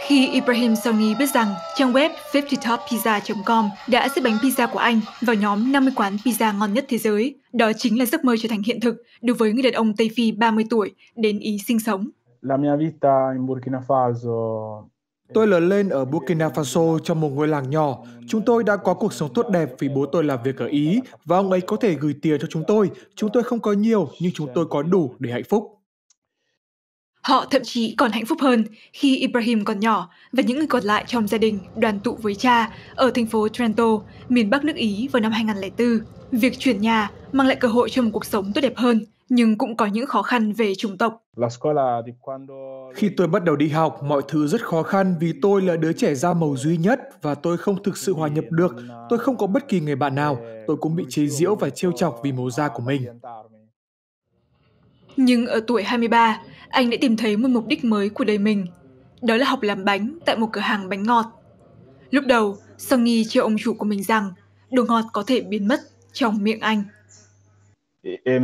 Khi Ibrahim Sony biết rằng trang web 50toppizza.com đã xếp bánh pizza của anh vào nhóm 50 quán pizza ngon nhất thế giới, đó chính là giấc mơ trở thành hiện thực đối với người đàn ông Tây Phi 30 tuổi đến Ý sinh sống. La mia vita in Burkina Faso Tôi lớn lên ở Burkina Faso trong một ngôi làng nhỏ. Chúng tôi đã có cuộc sống tốt đẹp vì bố tôi làm việc ở Ý và ông ấy có thể gửi tiền cho chúng tôi. Chúng tôi không có nhiều nhưng chúng tôi có đủ để hạnh phúc. Họ thậm chí còn hạnh phúc hơn khi Ibrahim còn nhỏ và những người còn lại trong gia đình đoàn tụ với cha ở thành phố Trento, miền Bắc nước Ý vào năm 2004. Việc chuyển nhà mang lại cơ hội cho một cuộc sống tốt đẹp hơn, nhưng cũng có những khó khăn về chủng tộc. Khi tôi bắt đầu đi học, mọi thứ rất khó khăn vì tôi là đứa trẻ da màu duy nhất và tôi không thực sự hòa nhập được. Tôi không có bất kỳ người bạn nào. Tôi cũng bị chế giễu và trêu chọc vì màu da của mình. Nhưng ở tuổi 23, anh đã tìm thấy một mục đích mới của đời mình. Đó là học làm bánh tại một cửa hàng bánh ngọt. Lúc đầu, Sunny trêu ông chủ của mình rằng đồ ngọt có thể biến mất trong miệng anh. E, e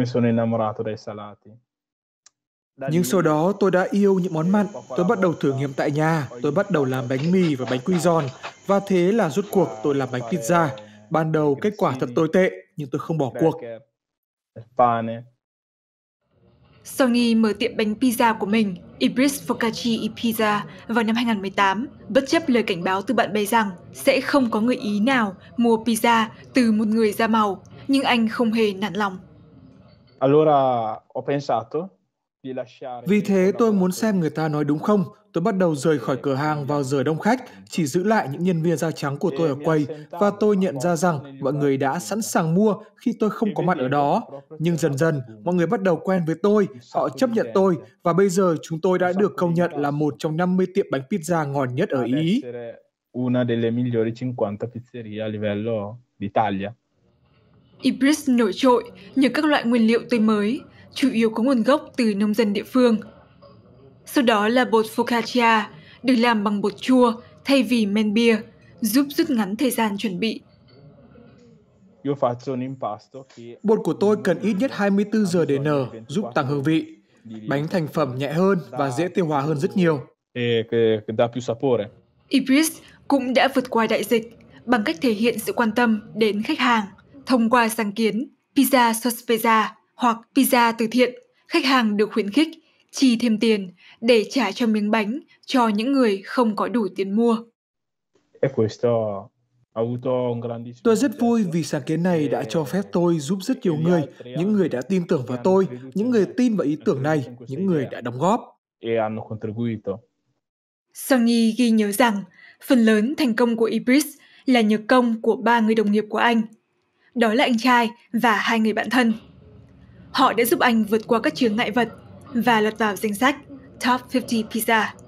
nhưng sau đó tôi đã yêu những món mặn, tôi bắt đầu thử nghiệm tại nhà, tôi bắt đầu làm bánh mì và bánh quy giòn, và thế là rốt cuộc tôi làm bánh pizza. Ban đầu kết quả thật tồi tệ, nhưng tôi không bỏ cuộc. Sony mở tiệm bánh pizza của mình, Ibris Focacci e Pizza, vào năm 2018, bất chấp lời cảnh báo từ bạn bè rằng sẽ không có người Ý nào mua pizza từ một người da màu, nhưng anh không hề nản lòng. Allora ho pensato vì thế tôi muốn xem người ta nói đúng không. Tôi bắt đầu rời khỏi cửa hàng vào giờ đông khách, chỉ giữ lại những nhân viên da trắng của tôi ở quầy và tôi nhận ra rằng mọi người đã sẵn sàng mua khi tôi không có mặt ở đó. Nhưng dần dần, mọi người bắt đầu quen với tôi, họ chấp nhận tôi và bây giờ chúng tôi đã được công nhận là một trong 50 tiệm bánh pizza ngon nhất ở Ý. Una delle migliori 50 pizzerie a livello d'Italia. Ibris nổi trội nhờ các loại nguyên liệu tươi mới, chủ yếu có nguồn gốc từ nông dân địa phương. Sau đó là bột focaccia, được làm bằng bột chua thay vì men bia, giúp rút ngắn thời gian chuẩn bị. Bột của tôi cần ít nhất 24 giờ để nở, giúp tăng hương vị. Bánh thành phẩm nhẹ hơn và dễ tiêu hóa hơn rất nhiều. E Ibris cũng đã vượt qua đại dịch bằng cách thể hiện sự quan tâm đến khách hàng thông qua sáng kiến Pizza Sospeza hoặc pizza từ thiện, khách hàng được khuyến khích chi thêm tiền để trả cho miếng bánh cho những người không có đủ tiền mua. E tôi rất vui vì sáng kiến này đã cho phép tôi giúp rất nhiều người, những người đã tin tưởng vào tôi, những người tin vào ý tưởng này, những người đã đóng góp. Sonny e ghi nhớ rằng, phần lớn thành công của Ibris là nhờ công của ba người đồng nghiệp của anh. Đó là anh trai và hai người bạn thân. Họ đã giúp Anh vượt qua các chướng ngại vật và lọt vào danh sách Top 50 Pizza.